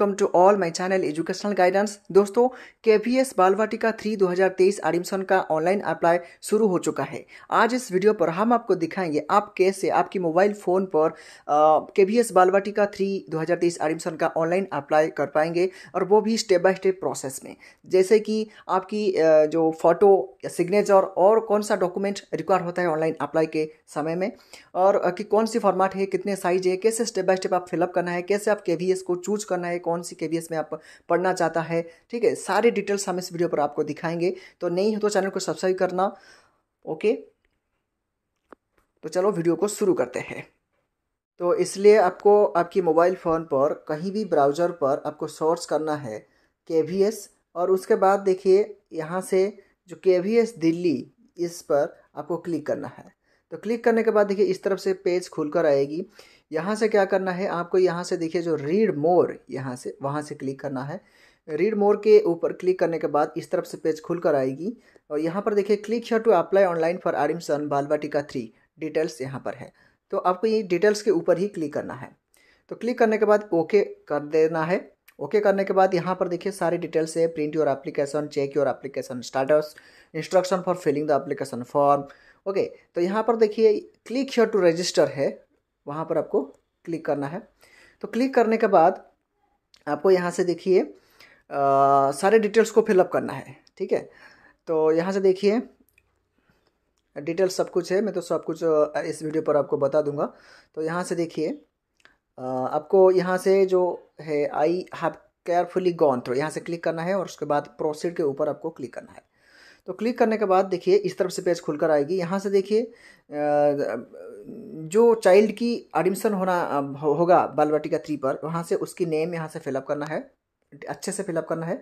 welcome to all my channel educational guidance दोस्तों K V S Balvatika three दो admission का online apply शुरू हो चुका है आज इस वीडियो पर हम आपको दिखाएंगे आप कैसे आपकी मोबाइल फ़ोन पर K V S Balvatika three दो एडमिशन का ऑनलाइन अप्लाई कर पाएंगे और वो भी स्टेप बाय स्टेप प्रोसेस में जैसे कि आपकी uh, जो फोटो सिग्नेचर और कौन सा डॉक्यूमेंट रिक्वायर होता है ऑनलाइन अप्लाई के समय में और कि कौन सी फॉर्मेट है कितने साइज है कैसे स्टेप बाय स्टेप आप फिलअप करना है कैसे आप के को चूज करना है कौन सी के में आप पढ़ना चाहता है ठीक है सारे डिटेल्स हम इस वीडियो पर आपको दिखाएंगे तो नहीं हो तो चैनल को सब्सक्राइब करना ओके तो चलो वीडियो को शुरू करते हैं तो इसलिए आपको आपकी मोबाइल फ़ोन पर कहीं भी ब्राउज़र पर आपको सर्च करना है के और उसके बाद देखिए यहाँ से जो के दिल्ली इस पर आपको क्लिक करना है तो क्लिक करने के बाद देखिए इस तरफ से पेज खुलकर आएगी यहाँ से क्या करना है आपको यहाँ से देखिए जो रीड मोर यहाँ से वहाँ से क्लिक करना है रीड मोर के ऊपर क्लिक करने के बाद इस तरफ से पेज खुल कर आएगी और यहाँ पर देखिए click here to apply online for admission Balvatika three details यहाँ पर है तो आपको ये डिटेल्स के ऊपर ही क्लिक करना है तो क्लिक करने के बाद ओके कर देना है ओके करने के बाद यहाँ पर देखिए सारी डिटेल्स है print your application check your application status instruction for filling the application form okay तो यहाँ पर देखिए क्लिक हियर टू रजिस्टर है वहाँ पर आपको क्लिक करना है तो क्लिक करने के बाद आपको यहाँ से देखिए सारे डिटेल्स को फिलअप करना है ठीक है तो यहाँ से देखिए डिटेल्स सब कुछ है मैं तो सब कुछ इस वीडियो पर आपको बता दूंगा तो यहाँ से देखिए आपको यहाँ से जो है I have carefully gone through यहाँ से क्लिक करना है और उसके बाद प्रोसीड के ऊपर आपको क्लिक करना है तो क्लिक करने के बाद देखिए इस तरफ से पेज खुलकर आएगी यहाँ से देखिए जो चाइल्ड की एडमिशन होना हो, होगा बाल वाटिका थ्री पर वहाँ से उसकी नेम यहाँ से फिलअप करना है अच्छे से फिलअप करना है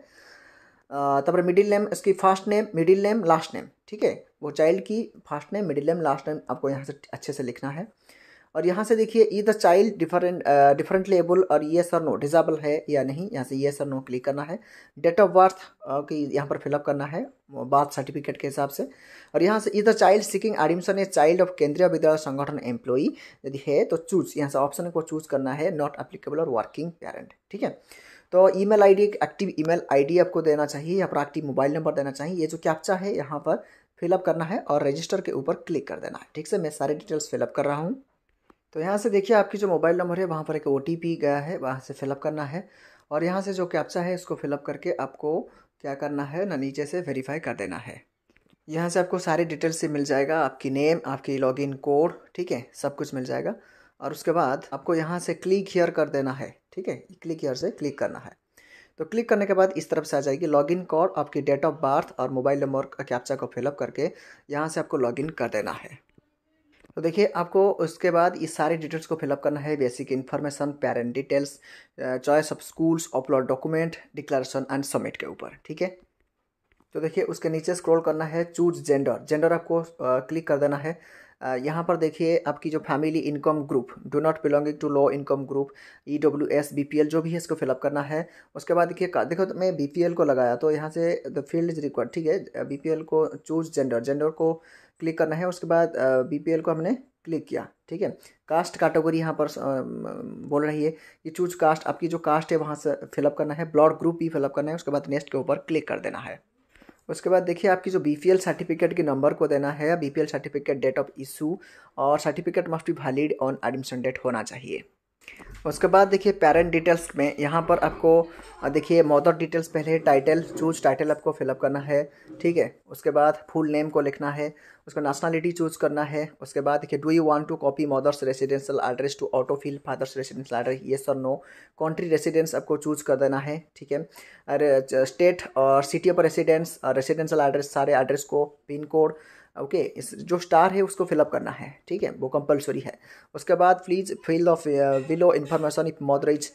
तब मिडिल नेम उसकी first name middle name last name ठीक है वो चाइल्ड की first name middle name last name आपको यहाँ से अच्छे से लिखना है और यहाँ से देखिए is the child different differently able और ये सर नो डिजाबल है या नहीं यहाँ से ये सर नो क्लिक करना है डेट ऑफ बर्थ की यहाँ पर फिलअप करना है बर्थ सर्टिफिकेट के हिसाब से और यहाँ से is the child seeking admission a child of Kendriya Vidyalaya संगठन एम्प्लॉई यदि है तो चूज यहाँ से ऑप्शन को चूज करना है नॉट एप्लीकेबल और वर्किंग पेरेंट ठीक है तो ईमेल आईडी एक एक्टिव ईमेल आईडी आपको देना चाहिए या पर एक्टिव मोबाइल नंबर देना चाहिए ये जो कैप्चा है यहाँ पर फिलअप करना है और रजिस्टर के ऊपर क्लिक कर देना है ठीक से मैं सारे डिटेल्स फिलअप कर रहा हूँ तो यहाँ से देखिए आपकी जो मोबाइल नंबर है वहाँ पर एक ओ गया है वहाँ से फिलअप करना है और यहाँ से जो कैप्चा है इसको फिलअप करके आपको क्या करना है ना नीचे से वेरीफाई कर देना है यहाँ से आपको सारी डिटेल्स से मिल जाएगा आपकी नेम आपकी लॉगिन कोड ठीक है सब कुछ मिल जाएगा और उसके बाद आपको यहाँ से क्लिक हेयर कर देना है ठीक है क्लिक हेयर से क्लिक करना है तो क्लिक करने के बाद इस तरफ से आ जाएगी लॉगिन कोड आपकी डेट ऑफ बर्थ और मोबाइल नंबर कैप्चा को फिलअप करके यहाँ से आपको लॉगिन कर देना है तो देखिए आपको उसके बाद इस सारे डिटेल्स को फिलअप करना है basic information parent details choice of schools upload document declaration and submit के ऊपर ठीक है तो देखिए उसके नीचे स्क्रॉल करना है चूज जेंडर जेंडर आपको क्लिक कर देना है यहाँ पर देखिए आपकी जो family income group do not belonging to low income group E W S B P L जो भी है इसको फिलअप करना है उसके बाद देखिए देखो तो मैं बी पी एल को लगाया तो यहाँ से द फील्ड इज रिक्वायर्ड ठीक है बी पी एल को चूज जेंडर जेंडर को क्लिक करना है उसके बाद बी पी एल को हमने क्लिक किया ठीक है कास्ट कैटेगरी यहाँ पर बोल रही है ये चूज कास्ट आपकी जो कास्ट है वहाँ से फिलअप करना है ब्लॉड ग्रुप भी फिलअप करना है उसके बाद नेक्स्ट के ऊपर क्लिक कर देना है उसके बाद देखिए आपकी जो बी सर्टिफिकेट के नंबर को देना है B certificate date of issue और सर्टिफिकेट मस्ट भी वैलिड ऑन एडमिशन डेट होना चाहिए उसके बाद देखिए पेरेंट डिटेल्स में यहाँ पर आपको देखिए मदर डिटेल्स पहले टाइटल चूज टाइटल आपको फिलअप करना है ठीक है उसके बाद फुल नेम को लिखना है उसका नेशनलिटी चूज करना है उसके बाद देखिए do you want to copy mother's residential address to auto fill father's residential address ये सर नो कंट्री रेसिडेंस आपको चूज कर देना है ठीक है अरे स्टेट और city of residence residential address सारे एड्रेस को पिन कोड ओके okay, इस जो स्टार है उसको फिलअप करना है ठीक है वो कंपलसरी है उसके बाद please fill of below information if mother's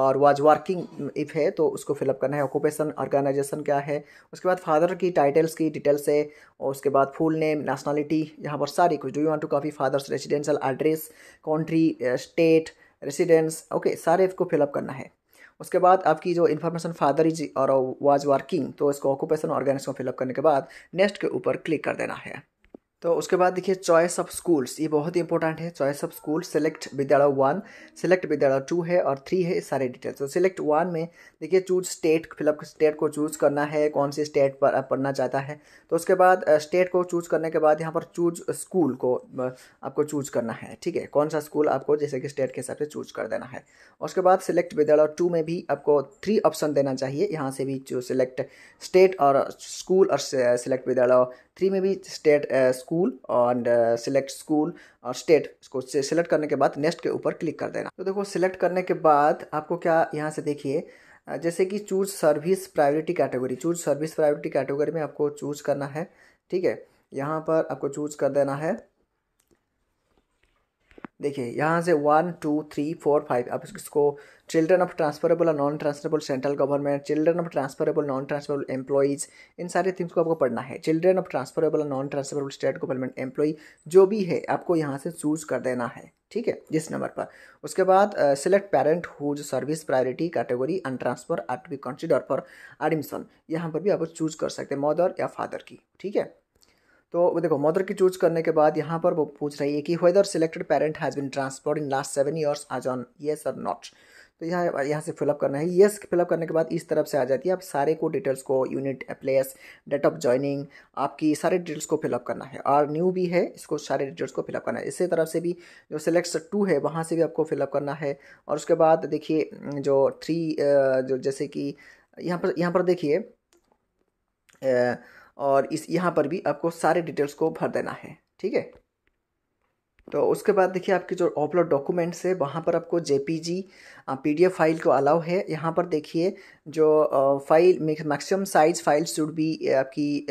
or was working if है तो उसको फिलअप करना है ऑक्यूपेशन ऑर्गेनाइजेशन क्या है उसके बाद फादर की टाइटल्स की डिटेल्स है और उसके बाद फुल नेम नेशनलिटी यहाँ पर सारी कुछ do you want to copy father's residential address country state residence okay सारे इसको फिलअप करना है उसके बाद आपकी जो information father is or was working तो इसको ऑक्यूपेशन ऑर्गेनाइज को फिलअप करने के बाद नेक्स्ट के ऊपर क्लिक कर देना है तो उसके बाद देखिए चॉइस ऑफ स्कूल्स ये बहुत ही इंपॉर्टेंट है चॉइस ऑफ स्कूल सेलेक्ट विद्यालय वन सेलेक्ट विद्यालय टू है और थ्री है सारे डिटेल्स तो सेलेक्ट वन में देखिए चूज स्टेट फिलअप स्टेट को चूज करना है कौन सी स्टेट पर पढ़ना चाहता है तो उसके बाद स्टेट को चूज करने के बाद यहाँ पर चूज स्कूल को आपको चूज करना है ठीक है कौन सा स्कूल आपको जैसे कि स्टेट के हिसाब से चूज कर देना है उसके बाद सेलेक्ट विद्यालय टू में भी आपको थ्री ऑप्शन देना चाहिए यहाँ से भी जो सिलेक्ट स्टेट और स्कूल और सेलेक्ट विद्यालय थ्री में भी state school and select school और स्टेट इसको सिलेक्ट करने के बाद नेक्स्ट के ऊपर क्लिक कर देना तो देखो सिलेक्ट करने के बाद आपको क्या यहाँ से देखिए uh, जैसे कि choose service priority category choose service priority category में आपको चूज करना है ठीक है यहाँ पर आपको चूज कर देना है देखिए यहाँ से one two three four five अब इसको चिल्ड्रन ऑफ ट्रांसफरेबल और non transferable central government children of transferable non transferable employees इन सारे थीम्स को आपको पढ़ना है चिल्ड्रन ऑफ ट्रांसफरेबल और non transferable state government employee जो भी है आपको यहाँ से चूज़ कर देना है ठीक है जिस नंबर पर उसके बाद select parent whose service priority category and transfer are to be consider for admission यहाँ पर भी आप चूज कर सकते हैं मदर या फादर की ठीक है तो देखो मदर की चूज करने के बाद यहाँ पर वो पूछ रही है कि whether selected parent has been transferred in last seven years आज ऑन येस और नॉट तो यहाँ यहाँ से फिलअप करना है येस फिलअप करने के बाद इस तरफ से आ जाती है आप सारे को डिटेल्स को unit place date of joining आपकी सारे डिटेल्स को फिलअप करना है और न्यू भी है इसको सारे डिटेल्स को फिलअप करना है इसी तरफ से भी जो सिलेक्ट टू है वहाँ से भी आपको फिलअप करना है और उसके बाद देखिए जो थ्री जो जैसे कि यहाँ पर यहाँ पर देखिए और इस यहाँ पर भी आपको सारे डिटेल्स को भर देना है ठीक है तो उसके बाद देखिए आपके जो अपलोड डॉक्यूमेंट्स है वहाँ पर आपको J P G P D F file को अलाउ है यहाँ पर देखिए जो file maximum size file should be आपकी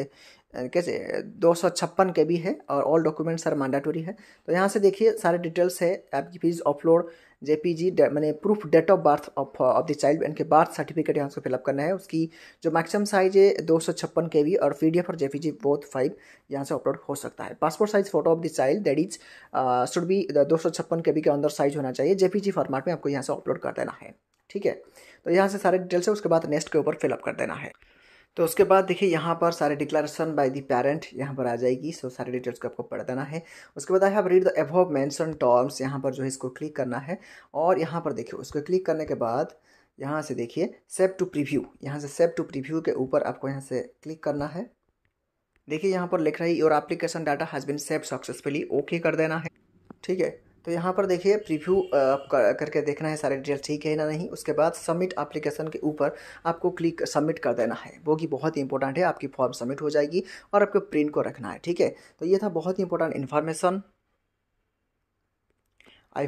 कैसे दो सौ छप्पन के भी है और ऑल डॉक्यूमेंट्स सर मैंडाटोरी है तो यहाँ से देखिए सारे डिटेल्स है आपकी fees upload J P G मैंने proof date of birth of of the child इनके बर्थ सर्टिफिकेट यहाँ से फिलअप करना है उसकी जो मैक्सिमम साइज है दो सौ छप्पन के वी और पी डी एफ और J P G both five यहाँ से अपलोड हो सकता है passport size photo of the child that is should be दो सौ छप्पन के वी के अंदर साइज होना चाहिए जे पी जी फॉर्मेट में आपको यहाँ से अपलोड कर देना है ठीक है तो यहाँ से सारे डिटेल्स है उसके बाद नेक्स्ट के ऊपर फिलअप कर देना है तो उसके बाद देखिए यहाँ पर सारे डिक्लेरेशन बाय द पेरेंट यहाँ पर आ जाएगी सो सारे डिटेल्स को आपको पढ़ देना है उसके बाद I have read the above mentioned terms यहाँ पर जो है इसको क्लिक करना है और यहाँ पर देखिए उसको क्लिक करने के बाद यहाँ से देखिए सेव टू प्रीव्यू यहाँ से सेव टू प्रीव्यू के ऊपर आपको यहाँ से क्लिक करना है देखिए यहाँ पर लिख रही है your application data has been save successfully okay कर देना है ठीक है तो यहाँ पर देखिए प्रीव्यू आप करके देखना है सारे डिटेल ठीक है ना नहीं उसके बाद सबमिट एप्लीकेशन के ऊपर आपको क्लिक सबमिट कर देना है वो कि बहुत ही इंपॉर्टेंट है आपकी फॉर्म सबमिट हो जाएगी और आपको प्रिंट को रखना है ठीक है तो ये था बहुत ही important information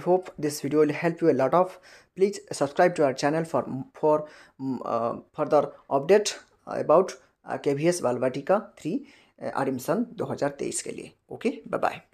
hope this video will help you a lot of please subscribe to our channel for for further update about K V S Balvatika three admission दो हज़ार तेईस के लिए ओके बाय बाय